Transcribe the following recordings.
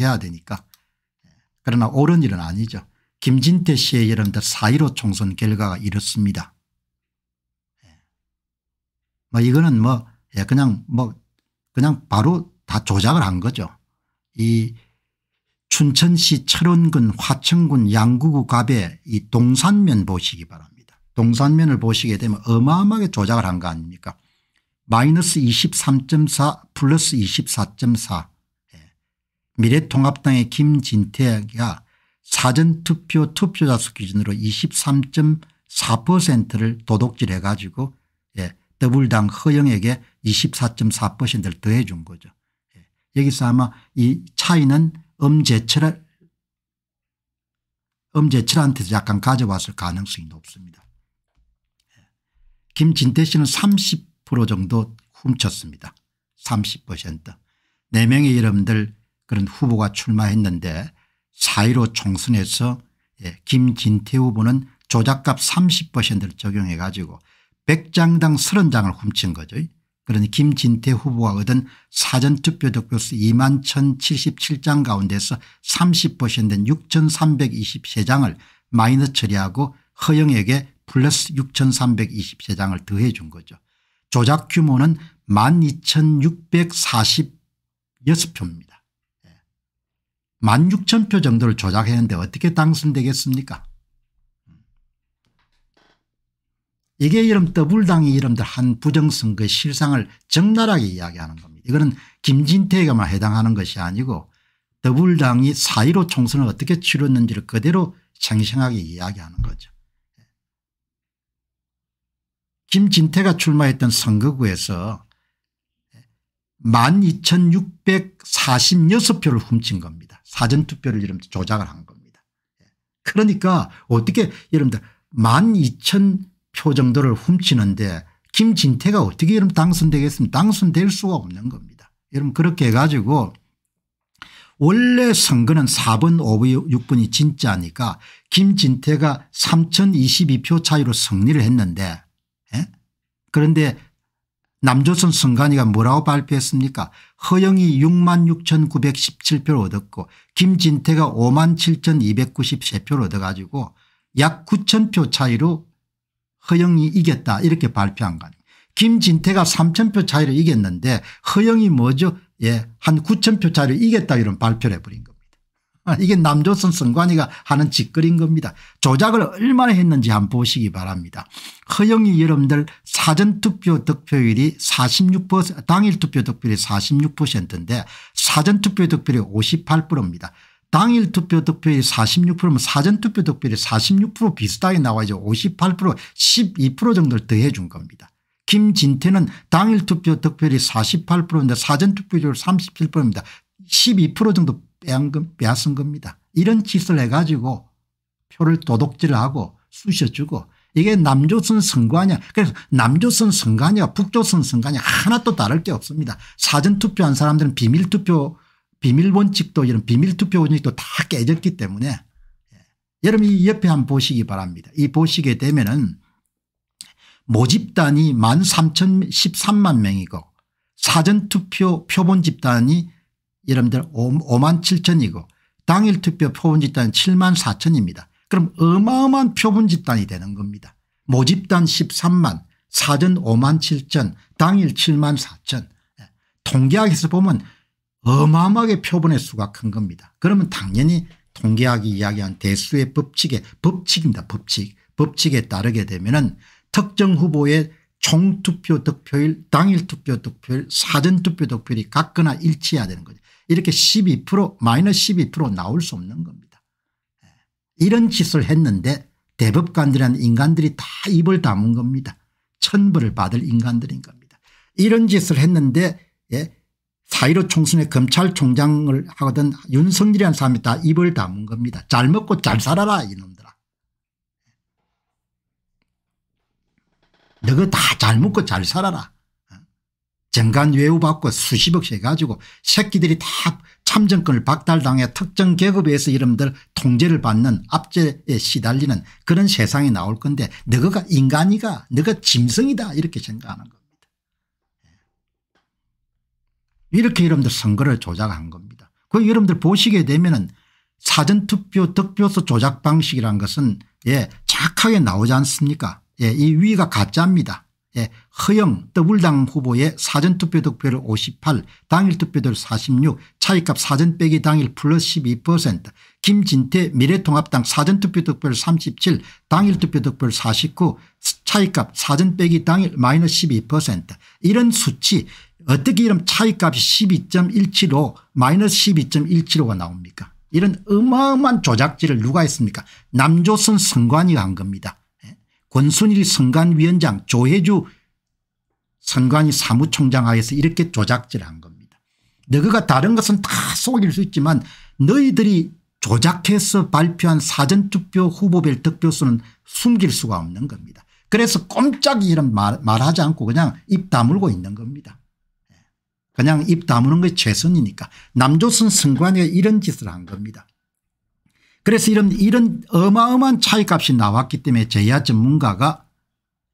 해야 되니까. 그러나 옳은 일은 아니죠. 김진태 씨의 여러분들 4.15 총선 결과가 이렇습니다. 뭐 이거는 뭐 예, 그냥 뭐 그냥 바로 다 조작을 한 거죠. 이 춘천시 철원군 화천군 양구구 갑의 이 동산면 보시기 바랍니다. 동산면을 보시게 되면 어마어마하게 조작을 한 거 아닙니까 마이너스 23.4 플러스 24.4 미래통합당의 김진태가 사전투표 투표자 수 기준으로 23.4%를 도둑질해 가지고 예, 더블당 허영에게 24.4%를 더해 준 거죠. 예, 여기서 아마 이 차이는 엄제철 엄제철한테서 약간 가져왔을 가능성이 높습니다. 예. 김진태 씨는 30% 정도 훔쳤습니다. 30% 4명의 여러분들 그런 후보가 출마했는데 4.15 총선에서 예, 김진태 후보는 조작값 30%를 적용해 가지고 100장당 30장을 훔친 거죠. 그러니 김진태 후보가 얻은 사전투표 득표수 2만 1077장 가운데서 30%된 6323장을 마이너 처리하고 허영에게 플러스 6323장을 더해 준 거죠. 조작 규모는 12646표입니다. 만 6천 표 정도를 조작했는데 어떻게 당선되겠습니까 이게 이름 더블당이 이름들 한 부정선거의 실상을 적나라하게 이야기하는 겁니다. 이거는 김진태에게만 해당하는 것이 아니고 더블당이 4.15 총선을 어떻게 치렀는지를 그대로 생생하게 이야기하는 거죠. 김진태가 출마했던 선거구에서 12,646표를 훔친 겁니다. 사전투표를 여러분들 조작을 한 겁니다. 예. 그러니까 어떻게 여러분들 12,000표 정도를 훔치는데 김진태가 어떻게 여러분 당선되겠습니까 당선될 수가 없는 겁니다. 여러분 그렇게 해가지고 원래 선거는 4번 5번 6번이 진짜니까 김진태가 3022표 차이로 승리를 했는데 에? 예? 그런데 남조선 선관위가 뭐라고 발표했습니까 허영이 66,917표를 얻었고 김진태가 57,293표를 얻어가지고 약 9,000표 차이로 허영이 이겼다 이렇게 발표한 거 아니에요. 김진태가 3,000표 차이로 이겼는데 허영이 뭐죠 예, 한 9,000표 차이로 이겼다 이런 발표를 해버린 겁니다. 아, 이게 남조선 선관위가 하는 짓거리인 겁니다. 조작을 얼마나 했는지 한번 보시기 바랍니다. 허영이 여러분들 사전투표 득표율이 46% 당일 투표 득표율이 46%인데 사전투표 득표율이 58%입니다. 당일 투표 득표율이 46%면 사전투표 득표율이 46% 비슷하게 나와야죠. 58% 12% 정도를 더해 준 겁니다. 김진태는 당일 투표 득표율이 48%인데 사전투표율 37%입니다. 12% 정도 빼앗은 겁니다. 이런 짓을 해가지고 표를 도둑질하고 쑤셔주고 이게 남조선 선거냐 그래서 남조선 선거냐 북조선 선거냐 하나 도 다를 게 없습니다. 사전투표한 사람들은 비밀투표 비밀원칙도 이런 비밀투표 원칙도 다 깨졌기 때문에 예. 여러분 이 옆에 한번 보시기 바랍니다. 이 보시게 되면은 모집단이 13,013만 명이고 사전투표 표본 집단이 여러분들 5, 만 7천이고 당일 투표 표본집단은 7만 4천입니다. 그럼 어마어마한 표본집단이 되는 겁니다. 모집단 13만 사전 5만 7천 당일 7만 4천 예. 통계학에서 보면 어마어마하게 표본의 수가 큰 겁니다. 그러면 당연히 통계학이 이야기한 대수의 법칙에 법칙입니다. 법칙. 법칙에 따르게 되면 은 특정 후보의 총투표 득표일 당일 투표 득표일 사전투표 득표율이 같거나 일치해야 되는 거죠. 이렇게 12% 마이너스 12% 나올 수 없는 겁니다. 예. 이런 짓을 했는데 대법관들이란 인간들이 다 입을 다문 겁니다. 천벌을 받을 인간들인 겁니다. 이런 짓을 했는데 예, 4.15 총선에 검찰총장을 하거든 윤석열이라는 사람이 다 입을 다문 겁니다. 잘 먹고 잘 살아라 이놈들아. 예. 너가 다 잘 먹고 잘 살아라. 정관 외우받고 수십억씩 해가지고 새끼들이 다 참정권을 박탈당해 특정 계급에서 이름들 통제를 받는 압제에 시달리는 그런 세상이 나올 건데 너가 인간이가 너가 짐승이다 이렇게 생각하는 겁니다. 예. 이렇게 여러분들 선거를 조작한 겁니다. 그 여러분들 보시게 되면은 사전투표 득표수 조작 방식이란 것은 예, 착하게 나오지 않습니까? 예, 이 위가 가짜입니다. 예, 허영 더블당 후보의 사전투표 득표율 58 당일 투표율 46 차이값 사전 빼기 당일 플러스 12% 김진태 미래통합당 사전투표 득표율 37 당일 투표 득표율 49 차이값 사전 빼기 당일 마이너스 12% 이런 수치 어떻게 이런 차이값이 12.175 마이너스 12.175가 나옵니까 이런 어마어마한 조작지를 누가 했습니까 남조선 선관위가 한 겁니다. 권순일 선관위원장 조혜주 선관위 사무총장 하에서 이렇게 조작질한 겁니다. 너희가 다른 것은 다 속일 수 있지만 너희들이 조작해서 발표한 사전투표 후보별 득표수는 숨길 수가 없는 겁니다. 그래서 꼼짝이 이 말, 말하지 않고 그냥 입 다물고 있는 겁니다. 예. 그냥 입 다무는 게 최선이니까 남조선 선관위가 이런 짓을 한 겁니다. 그래서 이런 이런 어마어마한 차이값이 나왔기 때문에 제야 전문가가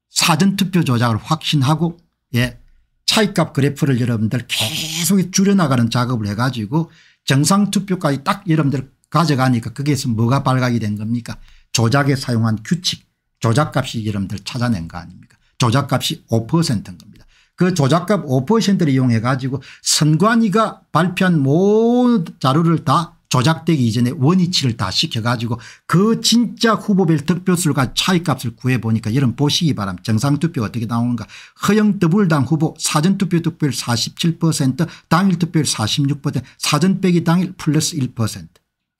사전투표 조작을 확신하고 예 차이값 그래프를 여러분들 계속 줄여나가는 작업을 해가지고 정상투표까지 딱 여러분들 가져가니까 거기에서 뭐가 발각이 된 겁니까 조작에 사용한 규칙 조작값이 여러분들 찾아낸 거 아닙니까 조작값이 5%인 겁니다. 그 조작값 5%를 이용해 가지고 선관위가 발표한 모든 자료를 다 조작되기 이전에 원위치를 다 시켜가지고 그 진짜 후보별 득표수가 차이값을 구해보니까 여러분 보시기 바람 정상투표 어떻게 나오는가 허영 더블당 후보 사전투표 득표율 47% 당일 투표율 46% 사전 빼기 당일 플러스 1%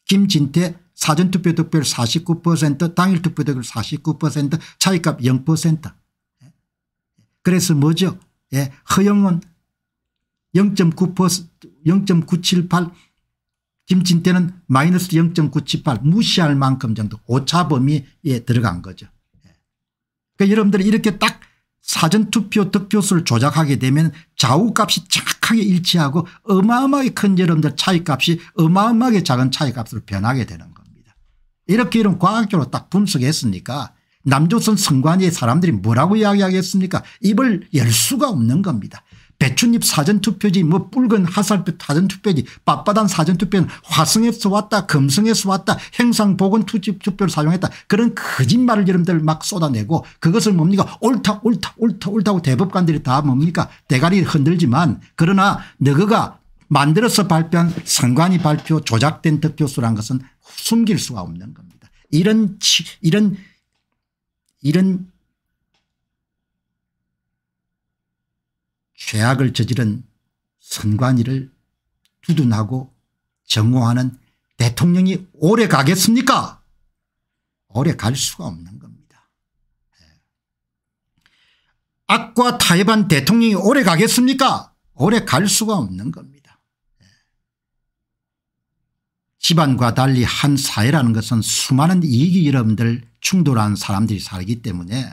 김진태 사전투표 득표율 49% 당일 투표 득표율 49% 차이값 0% 그래서 뭐죠 예, 허영은 0.9% 0.978 김진태는 마이너스 0.978 무시할 만큼 정도 오차 범위에 들어간 거죠. 예. 그러니까 여러분들이 렇게딱 사전투표 득표수를 조작하게 되면 좌우값이 정하게 일치하고 어마어마하게 큰 여러분들 차이값이 어마어마하게 작은 차이값으로 변하게 되는 겁니다. 이렇게 이런 과학적으로 딱 분석했으니까 남조선 성관위의 사람들이 뭐라고 이야기하겠습니까 입을 열 수가 없는 겁니다. 배춧잎 사전투표지 뭐 붉은 하살표 사전투표지 빳빳한 사전투표는 화성에서 왔다 금성에서 왔다 행상보건 투표를 사용했다 그런 거짓말을 여러분들 막 쏟아내고 그것을 뭡니까 옳다 옳다 옳다 옳다고 대법관들이 다 뭡니까 대가리 흔들지만 그러나 너그가 만들어서 발표한 선관위 발표 조작된 득표수란 것은 숨길 수가 없는 겁니다. 이런 이런 이런 죄악을 저지른 선관위를 두둔하고 정호하는 대통령이 오래 가겠습니까 오래 갈 수가 없는 겁니다. 예. 악과 타협한 대통령이 오래 가겠습니까 오래 갈 수가 없는 겁니다. 예. 집안과 달리 한 사회라는 것은 수많은 이익이 여러분들 충돌한 사람들이 살기 때문에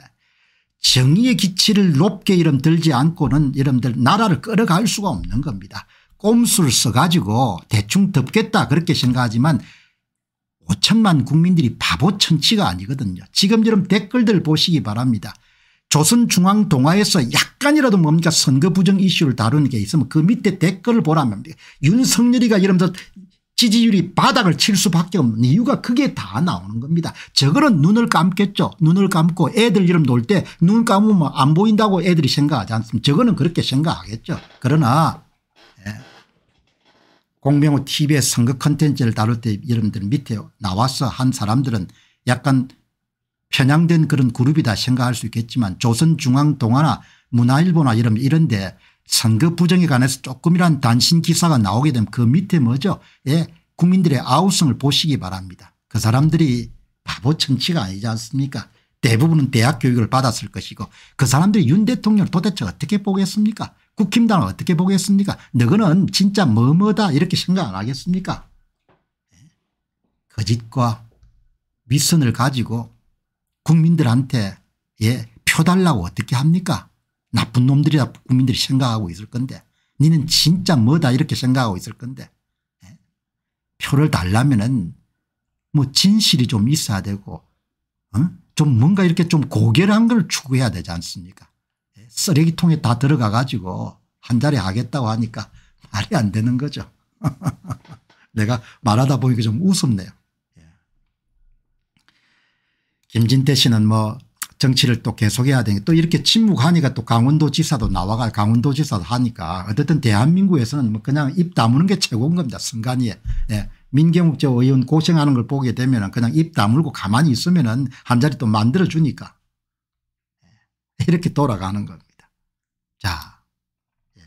정의의 기치를 높게 이름 들지 않고는 여러분들 나라를 끌어갈 수가 없는 겁니다. 꼼수를 써가지고 대충 덮겠다 그렇게 생각하지만 5천만 국민들이 바보 천치가 아니거든요. 지금 여러분 댓글들 보시기 바랍니다. 조선중앙동화에서 약간이라도 뭡니까 선거 부정 이슈를 다루는 게 있으면 그 밑에 댓글을 보라면 윤석열이가 이러면서 지지율이 바닥을 칠 수밖에 없는 이유가 그게 다 나오는 겁니다. 저거는 눈을 감겠죠. 눈을 감고 애들 이름 놀 때 눈 감으면 안 보인다고 애들이 생각하지 않습니까 저거는 그렇게 생각하겠죠. 그러나 예. 공명호 tv의 선거 컨텐츠를 다룰 때 여러분들 밑에 나와서 한 사람들은 약간 편향된 그런 그룹이다 생각할 수 있겠지만 조선중앙동화나 문화일보나 이런데 선거 부정에 관해서 조금이란 단신 기사가 나오게 되면 그 밑에 뭐죠 예 국민들의 아우성을 보시기 바랍니다. 그 사람들이 바보 청취가 아니지 않습니까 대부분은 대학 교육을 받았을 것이고 그 사람들이 윤 대통령을 도대체 어떻게 보겠습니까 국힘당을 어떻게 보겠습니까 너거는 진짜 뭐뭐다 이렇게 생각 안 하겠습니까 거짓과 예? 그 위선을 가지고 국민들한테 예, 표 달라고 어떻게 합니까 나쁜 놈들이라 국민들이 생각하고 있을 건데 니는 진짜 뭐다 이렇게 생각하고 있을 건데 예? 표를 달라면은 뭐 진실이 좀 있어야 되고 어? 좀 뭔가 이렇게 좀 고결한 걸 추구해야 되지 않습니까 예? 쓰레기통에 다 들어가 가지고 한 자리 하겠다고 하니까 말이 안 되는 거죠. 내가 말하다 보니까 좀우습네요 예. 김진태 씨는 뭐 정치를 또 계속해야 되니까 또 이렇게 침묵하니까 또 강원도지사도 나와가 강원도지사도 하니까 어쨌든 대한민국에서는 뭐 그냥 입 다무는 게 최고인 겁니다. 순간이에. 예. 민경욱 저 의원 고생하는 걸 보게 되면 그냥 입 다물고 가만히 있으면 한 자리 또 만들어주니까 예. 이렇게 돌아가는 겁니다. 자 예.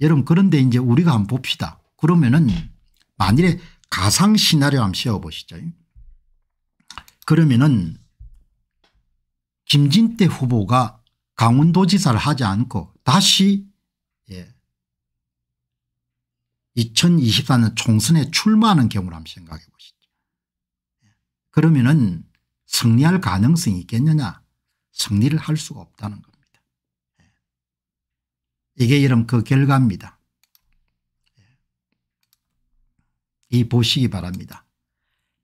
여러분 그런데 이제 우리가 한번 봅시다. 그러면은 만일에 가상 시나리오 한번 씌워보시죠. 그러면은 김진태 후보가 강원도지사를 하지 않고 다시 예 2024년 총선에 출마하는 경우라면 생각해 보시죠. 그러면 은 승리할 가능성이 있겠느냐 승리를 할 수가 없다는 겁니다. 예. 이게 여러분 그 결과입니다. 예. 이 보시기 바랍니다.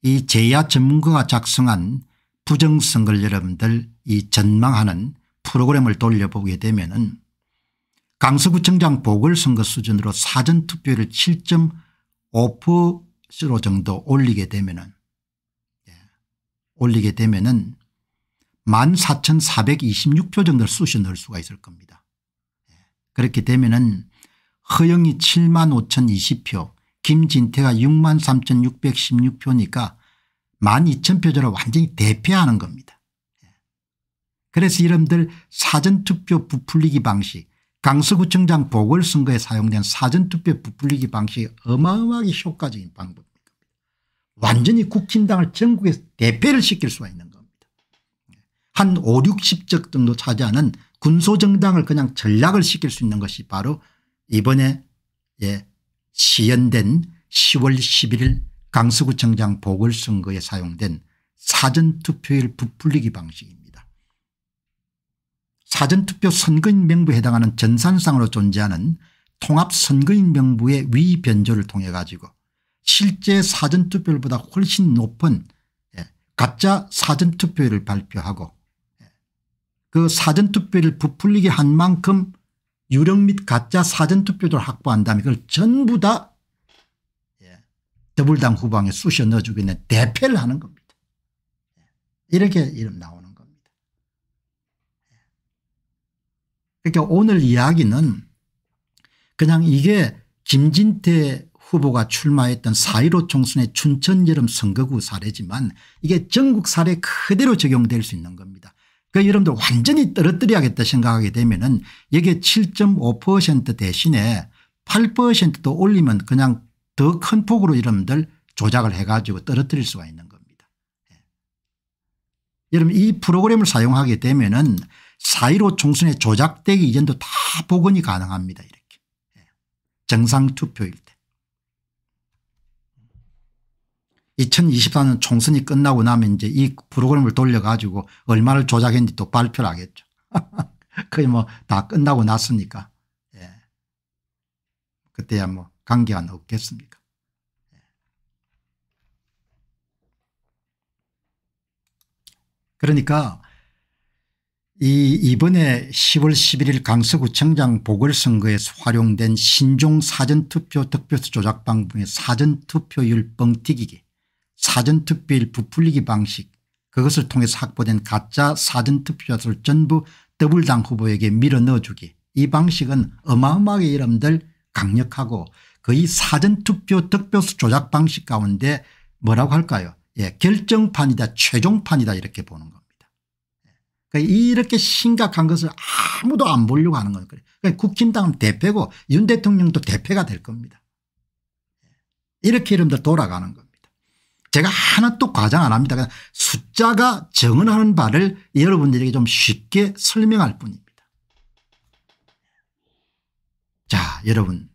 이 제야 전문가가 작성한 부정선거를 여러분들 이 전망하는 프로그램을 돌려보게 되면 은 강서구청장 보궐선거 수준으로 사전투표율을 7.5%로 정도 올리게 되면은 예. 올리게 되면은 14,426표 정도 를 수시 넣을 수가 있을 겁니다. 예. 그렇게 되면은 허영이 75,020표 김진태가 63,616표니까 1 2 0 0 0표제을 완전히 대패하는 겁니다. 그래서 이름들 사전투표 부풀리기 방식 강서구청장 보궐선거에 사용된 사전투표 부풀리기 방식이 어마어마하게 효과적인 방법입니다. 완전히 국힘당을 전국에서 대패를 시킬 수가 있는 겁니다. 한 5, 60적 정도 차지하는 군소정당을 그냥 전략을 시킬 수 있는 것이 바로 이번에 예, 시연된 10월 11일 강서구청장 보궐선거에 사용된 사전투표일 부풀리기 방식입니다. 사전투표 선거인 명부에 해당하는 전산상으로 존재하는 통합선거인 명부의 위변조를 통해 가지고 실제 사전투표율보다 훨씬 높은 예, 가짜 사전투표율을 발표하고 예, 그 사전투표를 부풀리게 한 만큼 유력 및 가짜 사전투표를 확보한 다음에 그걸 전부 다 더불당 후방에 쑤셔 넣어주기 위해 대패를 하는 겁니다. 네. 이렇게 이름 나오는 겁니다. 네. 그러니까 오늘 이야기는 그냥 이게 김진태 후보가 출마했던 4.15 총선의 춘천 여름 선거구 사례지만 이게 전국 사례 그대로 적용될 수 있는 겁니다. 그 여러분들 완전히 떨어뜨려야겠다 생각하게 되면 은 여기에 7.5% 대신에 8%도 올리면 그냥 더큰 폭으로 여러분들 조작을 해 가지고 떨어뜨릴 수가 있는 겁니다. 예. 여러분 이 프로그램을 사용하게 되면 은4.15 총선에 조작되기 이전도 다 복원이 가능합니다. 이렇게 예. 정상투표일 때. 2024년 총선이 끝나고 나면 이제 이 프로그램을 돌려가지고 얼마를 조작했는지 또 발표를 하겠죠. 거의 뭐 다 끝나고 났으니까. 예. 그때야 뭐 관계가 없겠습니까 그러니까 이 이번에 10월 11일 강서구청장 보궐선거에 활용된 신종 사전투표 득표수 조작 방법의 사전투표율 뻥튀기기 사전투표율 부풀리기 방식 그것을 통해서 확보된 가짜 사전투표자를 전부 더블당 후보에게 밀어넣어주기 이 방식은 어마어마하게 여러분들 강력하고 거의 사전투표 득표수 조작 방식 가운데 뭐라고 할까요 예, 결정판이다 최종판이다 이렇게 보는 겁니다. 예. 그러니까 이렇게 심각한 것을 아무도 안 보려고 하는 거예요. 그러니까 국힘당은 대패고 윤 대통령도 대패가 될 겁니다. 예. 이렇게 이름들 돌아가는 겁니다. 제가 하나 또 과장 안 합니다. 그냥 숫자가 정언하는 바를 여러분들에게 좀 쉽게 설명할 뿐입니다. 자 여러분